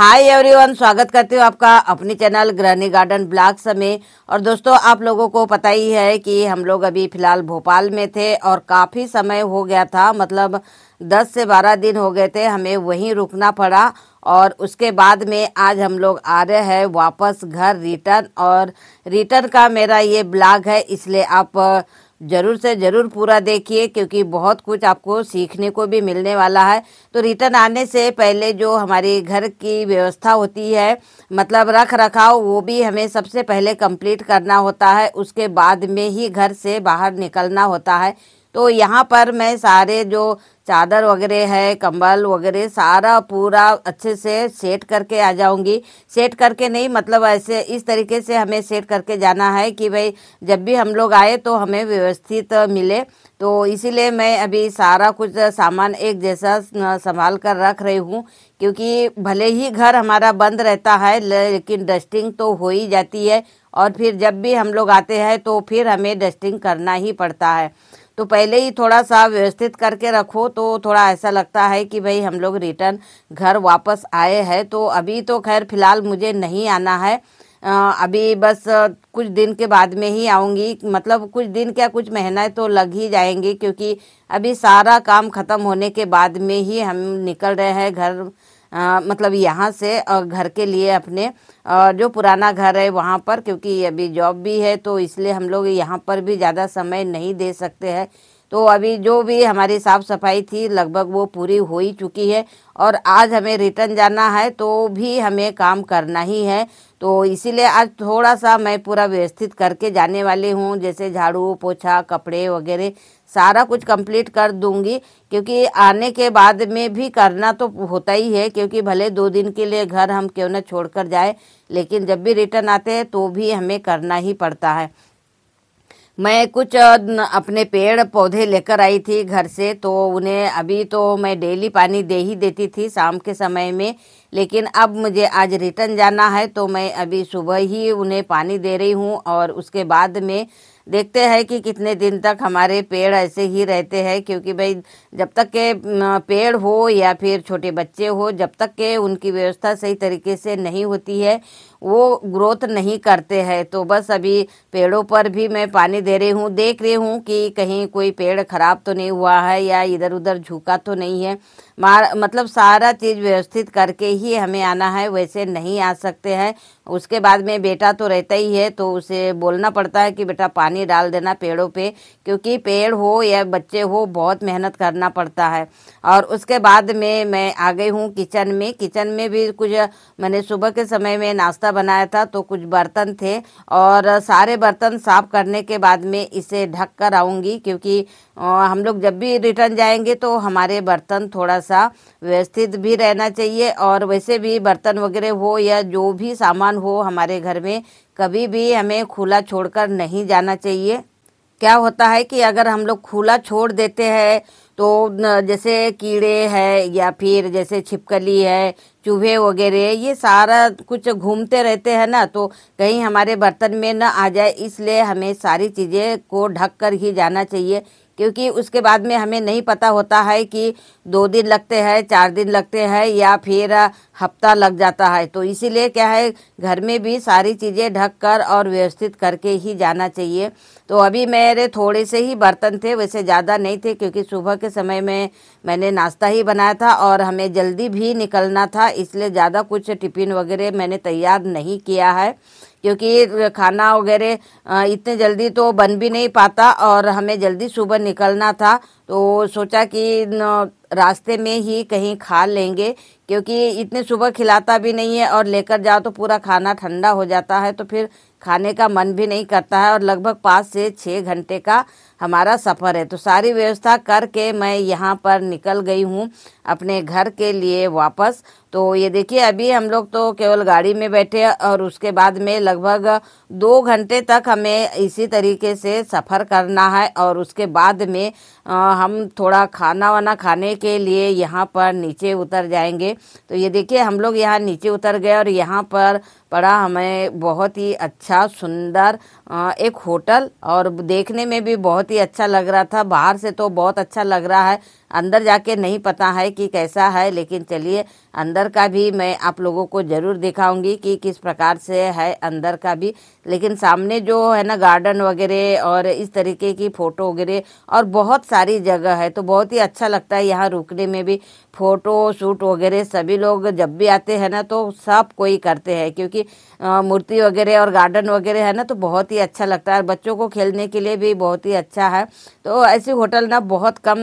hi everyone स्वागत करती हूँ आपका अपने चैनल ग्रहणी गार्डन ब्लॉग में और दोस्तों आप लोगों को पता ही है कि हम लोग अभी फ़िलहाल भोपाल में थे और काफ़ी समय हो गया था मतलब 10 से 12 दिन हो गए थे हमें वहीं रुकना पड़ा और उसके बाद में आज हम लोग आ रहे हैं वापस घर रिटर्न और रिटर्न का मेरा ये ब्लॉग है इसलिए आप ज़रूर से ज़रूर पूरा देखिए क्योंकि बहुत कुछ आपको सीखने को भी मिलने वाला है तो रिटर्न आने से पहले जो हमारे घर की व्यवस्था होती है मतलब रख रखाव वो भी हमें सबसे पहले कंप्लीट करना होता है उसके बाद में ही घर से बाहर निकलना होता है तो यहाँ पर मैं सारे जो चादर वगैरह है कंबल वगैरह सारा पूरा अच्छे से सेट करके आ जाऊंगी सेट करके नहीं मतलब ऐसे इस तरीके से हमें सेट करके जाना है कि भाई जब भी हम लोग आए तो हमें व्यवस्थित मिले तो इसीलिए मैं अभी सारा कुछ सामान एक जैसा संभाल कर रख रही हूँ क्योंकि भले ही घर हमारा बंद रहता है लेकिन डस्टिंग तो हो ही जाती है और फिर जब भी हम लोग आते हैं तो फिर हमें डस्टिंग करना ही पड़ता है तो पहले ही थोड़ा सा व्यवस्थित करके रखो तो थोड़ा ऐसा लगता है कि भाई हम लोग रिटर्न घर वापस आए हैं तो अभी तो खैर फिलहाल मुझे नहीं आना है अभी बस कुछ दिन के बाद में ही आऊँगी मतलब कुछ दिन क्या कुछ महीना तो लग ही जाएंगे क्योंकि अभी सारा काम ख़त्म होने के बाद में ही हम निकल रहे हैं घर आ, मतलब यहाँ से घर के लिए अपने और जो पुराना घर है वहाँ पर क्योंकि अभी जॉब भी है तो इसलिए हम लोग यहाँ पर भी ज़्यादा समय नहीं दे सकते हैं तो अभी जो भी हमारी साफ़ सफाई थी लगभग वो पूरी हो ही चुकी है और आज हमें रिटर्न जाना है तो भी हमें काम करना ही है तो इसीलिए आज थोड़ा सा मैं पूरा व्यवस्थित करके जाने वाली हूँ जैसे झाड़ू पोछा कपड़े वगैरह सारा कुछ कंप्लीट कर दूंगी क्योंकि आने के बाद में भी करना तो होता ही है क्योंकि भले दो दिन के लिए घर हम क्यों ना छोड़ कर जाए लेकिन जब भी रिटर्न आते हैं तो भी हमें करना ही पड़ता है मैं कुछ अपने पेड़ पौधे लेकर आई थी घर से तो उन्हें अभी तो मैं डेली पानी दे ही देती थी शाम के समय में लेकिन अब मुझे आज रिटर्न जाना है तो मैं अभी सुबह ही उन्हें पानी दे रही हूँ और उसके बाद में देखते हैं कि कितने दिन तक हमारे पेड़ ऐसे ही रहते हैं क्योंकि भाई जब तक के पेड़ हो या फिर छोटे बच्चे हो जब तक के उनकी व्यवस्था सही तरीके से नहीं होती है वो ग्रोथ नहीं करते हैं तो बस अभी पेड़ों पर भी मैं पानी दे रही हूँ देख रही हूँ कि कहीं कोई पेड़ ख़राब तो नहीं हुआ है या इधर उधर झुका तो नहीं है मार मतलब सारा चीज़ व्यवस्थित करके ही हमें आना है वैसे नहीं आ सकते हैं उसके बाद में बेटा तो रहता ही है तो उसे बोलना पड़ता है कि बेटा पानी डाल देना पेड़ों पे क्योंकि पेड़ हो या बच्चे हो बहुत मेहनत करना पड़ता है और उसके बाद में मैं आ गई हूँ किचन में किचन में भी कुछ मैंने सुबह के समय में नाश्ता बनाया था तो कुछ बर्तन थे और सारे बर्तन साफ करने के बाद में इसे ढक कर आऊँगी क्योंकि और हम लोग जब भी रिटर्न जाएंगे तो हमारे बर्तन थोड़ा सा व्यवस्थित भी रहना चाहिए और वैसे भी बर्तन वगैरह हो या जो भी सामान हो हमारे घर में कभी भी हमें खुला छोड़कर नहीं जाना चाहिए क्या होता है कि अगर हम लोग खुला छोड़ देते हैं तो जैसे कीड़े है या फिर जैसे छिपकली है चूहे वगैरह ये सारा कुछ घूमते रहते हैं ना तो कहीं हमारे बर्तन में न आ जाए इसलिए हमें सारी चीज़ें को ढक कर ही जाना चाहिए क्योंकि उसके बाद में हमें नहीं पता होता है कि दो दिन लगते हैं चार दिन लगते हैं या फिर हफ्ता लग जाता है तो इसीलिए क्या है घर में भी सारी चीज़ें ढक कर और व्यवस्थित करके ही जाना चाहिए तो अभी मेरे थोड़े से ही बर्तन थे वैसे ज़्यादा नहीं थे क्योंकि सुबह के समय में मैंने नाश्ता ही बनाया था और हमें जल्दी भी निकलना था इसलिए ज़्यादा कुछ टिफ़िन वगैरह मैंने तैयार नहीं किया है क्योंकि खाना वगैरह इतने जल्दी तो बन भी नहीं पाता और हमें जल्दी सुबह निकलना था तो सोचा कि रास्ते में ही कहीं खा लेंगे क्योंकि इतने सुबह खिलाता भी नहीं है और लेकर जाओ तो पूरा खाना ठंडा हो जाता है तो फिर खाने का मन भी नहीं करता है और लगभग पाँच से छः घंटे का हमारा सफ़र है तो सारी व्यवस्था करके मैं यहाँ पर निकल गई हूँ अपने घर के लिए वापस तो ये देखिए अभी हम लोग तो केवल गाड़ी में बैठे और उसके बाद में लगभग दो घंटे तक हमें इसी तरीके से सफ़र करना है और उसके बाद में हम थोड़ा खाना वाना खाने के लिए यहाँ पर नीचे उतर जाएंगे तो ये देखिए हम लोग यहाँ नीचे उतर गए और यहाँ पर पड़ा हमें बहुत ही अच्छा सुंदर एक होटल और देखने में भी बहुत ही अच्छा लग रहा था बाहर से तो बहुत अच्छा लग रहा है अंदर जाके नहीं पता है कि कैसा है लेकिन चलिए अंदर अंदर का भी मैं आप लोगों को ज़रूर दिखाऊंगी कि किस प्रकार से है अंदर का भी लेकिन सामने जो है ना गार्डन वगैरह और इस तरीके की फ़ोटो वगैरह और बहुत सारी जगह है तो बहुत ही अच्छा लगता है यहाँ रुकने में भी फ़ोटो शूट वगैरह सभी लोग जब भी आते हैं ना तो सब कोई करते हैं क्योंकि मूर्ति वगैरह और गार्डन वगैरह है ना तो बहुत ही अच्छा लगता है बच्चों को खेलने के लिए भी बहुत ही अच्छा है तो ऐसी होटल ना बहुत कम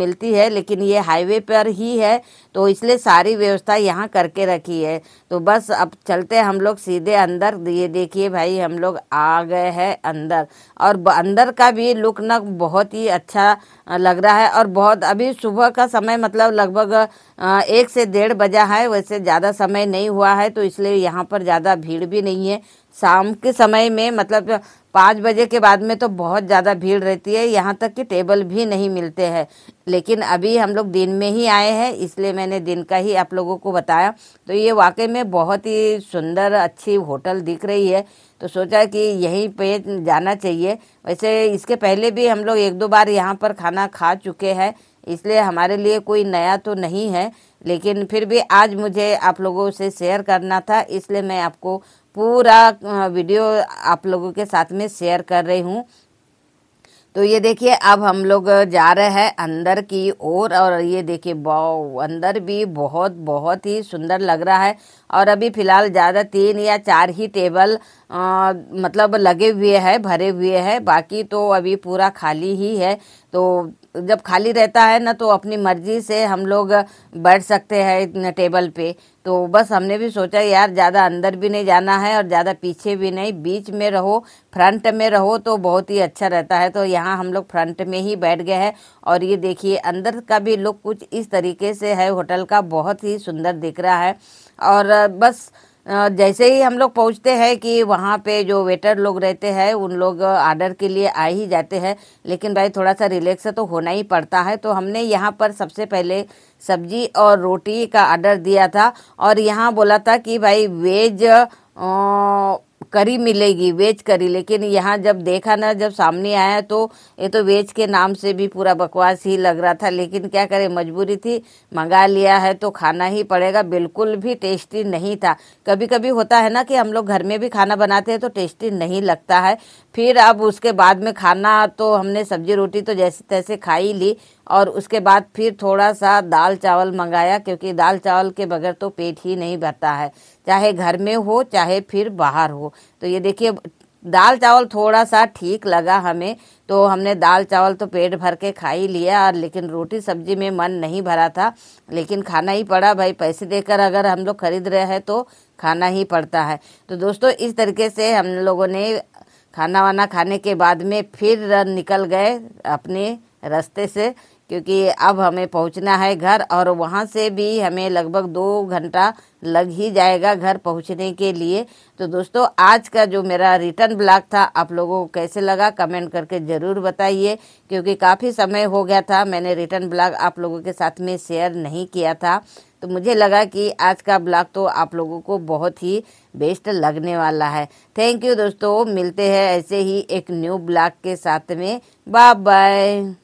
मिलती है लेकिन ये हाईवे पर ही है तो इसलिए सारी व्यवस्था यहाँ करके रखी है तो बस अब चलते हम लोग सीधे अंदर ये देखिए भाई हम लोग आ गए हैं अंदर और अंदर का भी लुक ना बहुत ही अच्छा लग रहा है और बहुत अभी सुबह का समय मतलब लगभग एक से डेढ़ बजा है वैसे ज़्यादा समय नहीं हुआ है तो इसलिए यहाँ पर ज़्यादा भीड़ भी नहीं है शाम के समय में मतलब पाँच बजे के बाद में तो बहुत ज़्यादा भीड़ रहती है यहाँ तक कि टेबल भी नहीं मिलते हैं लेकिन अभी हम लोग दिन में ही आए हैं इसलिए मैंने दिन का ही आप लोगों को बताया तो ये वाकई में बहुत ही सुंदर अच्छी होटल दिख रही है तो सोचा कि यहीं पे जाना चाहिए वैसे इसके पहले भी हम लोग एक दो बार यहाँ पर खाना खा चुके हैं इसलिए हमारे लिए कोई नया तो नहीं है लेकिन फिर भी आज मुझे आप लोगों से शेयर करना था इसलिए मैं आपको पूरा वीडियो आप लोगों के साथ में शेयर कर रही हूँ तो ये देखिए अब हम लोग जा रहे हैं अंदर की ओर और, और ये देखिए अंदर भी बहुत बहुत ही सुंदर लग रहा है और अभी फ़िलहाल ज़्यादा तीन या चार ही टेबल आ, मतलब लगे हुए हैं भरे हुए हैं बाकी तो अभी पूरा खाली ही है तो जब खाली रहता है ना तो अपनी मर्जी से हम लोग बैठ सकते हैं टेबल पे तो बस हमने भी सोचा यार ज़्यादा अंदर भी नहीं जाना है और ज़्यादा पीछे भी नहीं बीच में रहो फ्रंट में रहो तो बहुत ही अच्छा रहता है तो यहाँ हम लोग फ्रंट में ही बैठ गए हैं और ये देखिए अंदर का भी लुक कुछ इस तरीके से है होटल का बहुत ही सुंदर दिख रहा है और बस जैसे ही हम लोग पहुंचते हैं कि वहाँ पे जो वेटर लोग रहते हैं उन लोग आर्डर के लिए आ ही जाते हैं लेकिन भाई थोड़ा सा रिलैक्स तो होना ही पड़ता है तो हमने यहाँ पर सबसे पहले सब्जी और रोटी का आर्डर दिया था और यहाँ बोला था कि भाई वेज करी मिलेगी वेज करी लेकिन यहाँ जब देखा ना जब सामने आया तो ये तो वेज के नाम से भी पूरा बकवास ही लग रहा था लेकिन क्या करें मजबूरी थी मंगा लिया है तो खाना ही पड़ेगा बिल्कुल भी टेस्टी नहीं था कभी कभी होता है ना कि हम लोग घर में भी खाना बनाते हैं तो टेस्टी नहीं लगता है फिर अब उसके बाद में खाना तो हमने सब्जी रोटी तो जैसे तैसे खा ही ली और उसके बाद फिर थोड़ा सा दाल चावल मंगाया क्योंकि दाल चावल के बगैर तो पेट ही नहीं भरता है चाहे घर में हो चाहे फिर बाहर हो तो ये देखिए दाल चावल थोड़ा सा ठीक लगा हमें तो हमने दाल चावल तो पेट भर के खा ही लिया और लेकिन रोटी सब्जी में मन नहीं भरा था लेकिन खाना ही पड़ा भाई पैसे देकर अगर हम लोग खरीद रहे हैं तो खाना ही पड़ता है तो दोस्तों इस तरीके से हम लोगों ने खाना वाना खाने के बाद में फिर निकल गए अपने रास्ते से क्योंकि अब हमें पहुंचना है घर और वहाँ से भी हमें लगभग दो घंटा लग ही जाएगा घर पहुंचने के लिए तो दोस्तों आज का जो मेरा रिटर्न ब्लॉग था आप लोगों को कैसे लगा कमेंट करके ज़रूर बताइए क्योंकि काफ़ी समय हो गया था मैंने रिटर्न ब्लॉग आप लोगों के साथ में शेयर नहीं किया था तो मुझे लगा कि आज का ब्लॉग तो आप लोगों को बहुत ही बेस्ट लगने वाला है थैंक यू दोस्तों मिलते हैं ऐसे ही एक न्यू ब्लॉग के साथ में बाय बाय